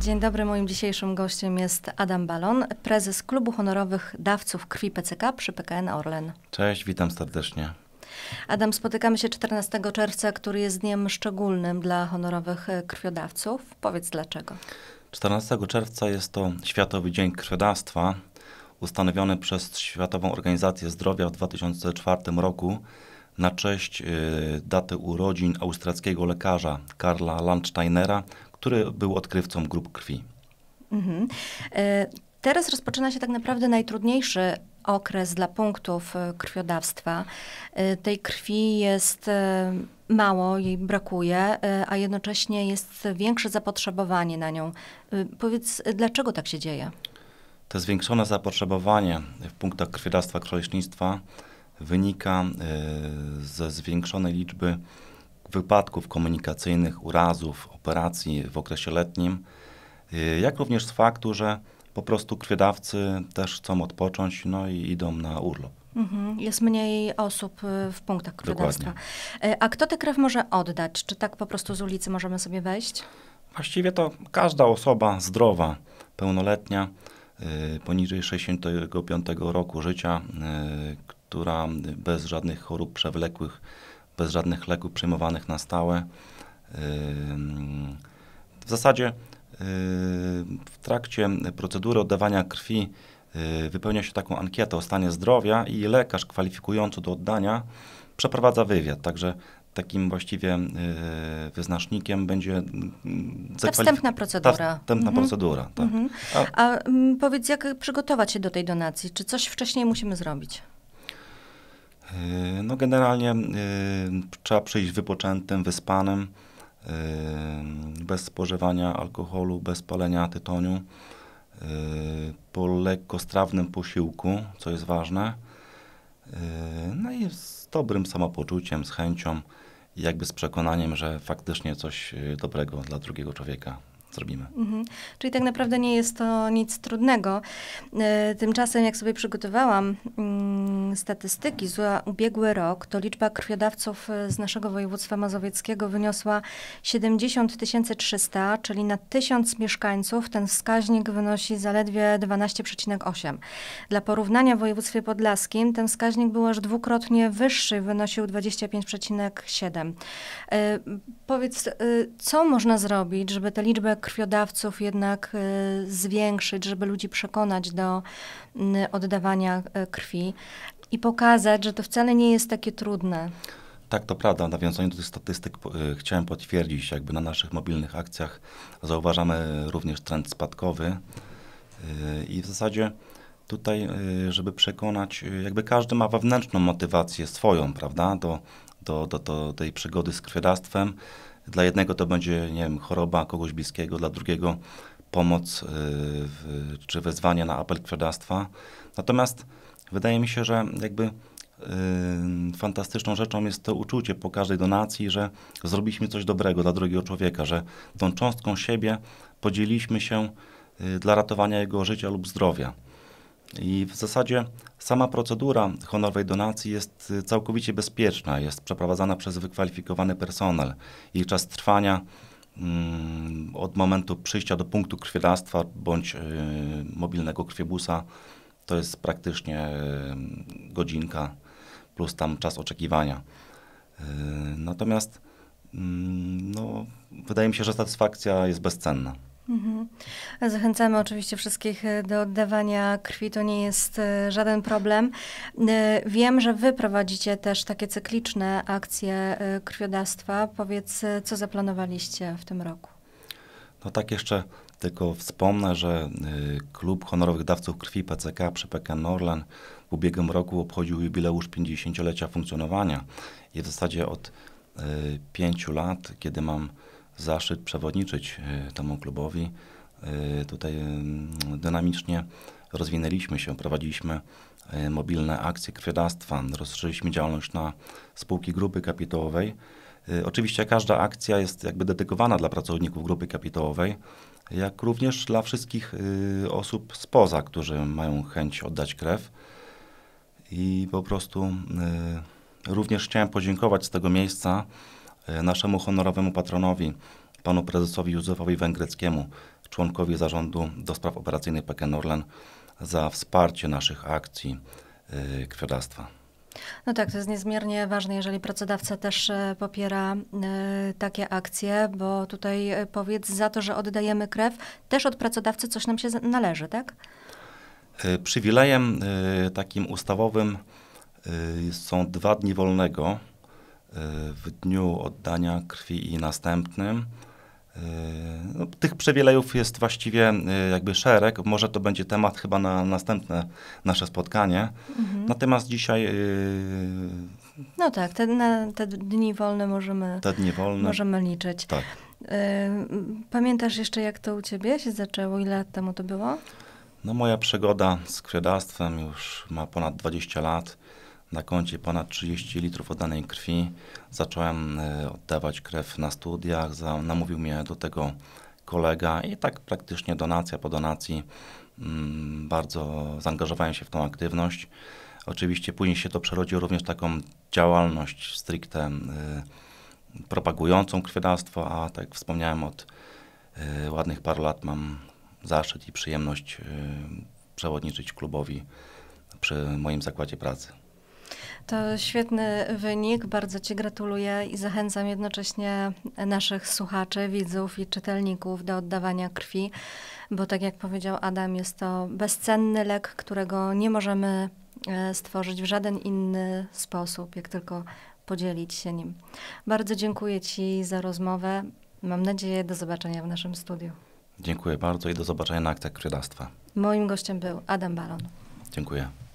Dzień dobry, moim dzisiejszym gościem jest Adam Balon, prezes Klubu Honorowych Dawców Krwi PCK przy PKN Orlen. Cześć, witam serdecznie. Adam, spotykamy się 14 czerwca, który jest dniem szczególnym dla honorowych krwiodawców. Powiedz dlaczego. 14 czerwca jest to Światowy Dzień Krwiodawstwa, ustanowiony przez Światową Organizację Zdrowia w 2004 roku na cześć y, daty urodzin austriackiego lekarza Karla Landsteinera, który był odkrywcą grup krwi. Mhm. E, teraz rozpoczyna się tak naprawdę najtrudniejszy okres dla punktów e, krwiodawstwa. E, tej krwi jest mało, jej brakuje, a jednocześnie jest większe zapotrzebowanie na nią. Powiedz, dlaczego tak się dzieje? To zwiększone zapotrzebowanie w punktach krwiodawstwa krwiolecznictwa wynika ze zwiększonej liczby wypadków komunikacyjnych, urazów, operacji w okresie letnim, y, jak również z faktu, że po prostu krwiodawcy też chcą odpocząć no i idą na urlop. Mhm, jest mniej osób y, w punktach krwiodawstwa. Dokładnie. Y, a kto tę krew może oddać? Czy tak po prostu z ulicy możemy sobie wejść? Właściwie to każda osoba zdrowa, pełnoletnia, poniżej 65 roku życia, która bez żadnych chorób przewlekłych bez żadnych leków przyjmowanych na stałe. W zasadzie y, w trakcie procedury oddawania krwi y, wypełnia się taką ankietę o stanie zdrowia i lekarz kwalifikujący do oddania przeprowadza wywiad. Także takim właściwie y, wyznacznikiem będzie ta wstępna procedura. Ta wstępna mhm. procedura, tak. Mhm. A, A mm, powiedz, jak przygotować się do tej donacji? Czy coś wcześniej musimy zrobić? E, no generalnie e, trzeba przyjść wypoczętym, wyspanym, e, bez spożywania alkoholu, bez palenia tytoniu, po lekkostrawnym posiłku, co jest ważne, no i z dobrym samopoczuciem, z chęcią, jakby z przekonaniem, że faktycznie coś dobrego dla drugiego człowieka zrobimy. Mhm. Czyli tak naprawdę nie jest to nic trudnego. E, tymczasem, jak sobie przygotowałam mm, statystyki za ubiegły rok, to liczba krwiodawców e, z naszego województwa mazowieckiego wyniosła 70 300, czyli na 1000 mieszkańców ten wskaźnik wynosi zaledwie 12,8. Dla porównania w województwie podlaskim ten wskaźnik był aż dwukrotnie wyższy, wynosił 25,7. E, powiedz, co można zrobić, żeby tę liczbę krwiodawców jednak y, zwiększyć, żeby ludzi przekonać do mm, oddawania y, krwi i pokazać, że to wcale nie jest takie trudne. Tak, to prawda. Nawiązując do tych statystyk y, chciałem potwierdzić, jakby na naszych mobilnych akcjach zauważamy również trend spadkowy i w zasadzie tutaj, żeby przekonać, jakby każdy ma wewnętrzną motywację swoją, prawda, do, do, do, do tej przygody z krwiodawstwem dla jednego to będzie, nie wiem, choroba kogoś bliskiego, dla drugiego pomoc y, czy wezwanie na apel krwiodawstwa. Natomiast wydaje mi się, że jakby y, fantastyczną rzeczą jest to uczucie po każdej donacji, że zrobiliśmy coś dobrego dla drugiego człowieka, że tą cząstką siebie podzieliliśmy się y, dla ratowania jego życia lub zdrowia. I w zasadzie sama procedura honorowej donacji jest y, całkowicie bezpieczna, jest przeprowadzana przez wykwalifikowany personel. Jej czas trwania mm, od momentu przyjścia do punktu krwiodawstwa bądź y, mobilnego krwiobusa to jest praktycznie y, godzinka plus tam czas oczekiwania. Y, natomiast mm, no, wydaje mi się, że satysfakcja jest bezcenna. Mhm. Zachęcamy oczywiście wszystkich e, do oddawania krwi, to nie jest e, żaden problem. E, wiem, że Wy prowadzicie też takie cykliczne akcje krwiodawstwa. Powiedz, co zaplanowaliście w tym roku? No tak jeszcze tylko wspomnę, że Klub Honorowych Dawców Krwi PCK przy PKN Norlan w ubiegłym roku obchodził jubileusz 50-lecia funkcjonowania i w zasadzie od 5 lat, kiedy mam zaszczyt przewodniczyć e, temu klubowi. E, tutaj mm, dynamicznie rozwinęliśmy się, prowadziliśmy e, mobilne akcje krwiodawstwa, rozszerzyliśmy działalność na spółki grupy kapitałowej. Oczywiście każda akcja jest jakby dedykowana dla pracowników grupy kapitałowej, jak również dla wszystkich osób spoza, którzy mają chęć oddać krew. I po prostu również chciałem podziękować z tego miejsca E, naszemu honorowemu patronowi, panu prezesowi Józefowi Węgryckiemu, członkowi zarządu do spraw operacyjnych PKN Orlen, za wsparcie naszych akcji yy, krwiodawstwa. No tak, to jest niezmiernie ważne, jeżeli pracodawca też e, popiera takie akcje, bo tutaj powiedz za to, że oddajemy krew, też od pracodawcy coś nam się należy, tak? przywilejem takim ustawowym są dwa dni wolnego E, w dniu oddania krwi i następnym. E, no, tych przywilejów jest właściwie e, jakby szereg. Może to będzie temat chyba na następne nasze spotkanie. Mhm. Natomiast dzisiaj. No tak, te, na, te dni wolne możemy, dni wolne. możemy liczyć. Tak. Pamiętasz jeszcze, jak to u ciebie się zaczęło? Ile lat temu to było? No moja przygoda z krwiodawstwem już ma ponad 20 lat na koncie ponad 30 litrów oddanej krwi. Zacząłem e, oddawać krew na studiach, za, namówił mnie do tego kolega i tak praktycznie donacja po donacji mm, bardzo zaangażowałem się w tą aktywność. Oczywiście później się to przerodziło również w taką działalność stricte y, propagującą krwiodawstwo, a tak wspomniałem od y, ładnych paru lat mam zaszczyt i przyjemność y, przewodniczyć klubowi przy moim zakładzie pracy. To świetny wynik, bardzo Ci gratuluję i zachęcam jednocześnie naszych słuchaczy, widzów i czytelników do oddawania krwi, bo tak jak powiedział Adam, jest to bezcenny lek, którego nie możemy e, stworzyć w żaden inny sposób, jak tylko podzielić się nim. Bardzo dziękuję Ci za rozmowę. Mam nadzieję do zobaczenia w naszym studiu. Dziękuję bardzo i do zobaczenia na aktach krwiodawstwa. Moim gościem był Adam Balon. Dziękuję.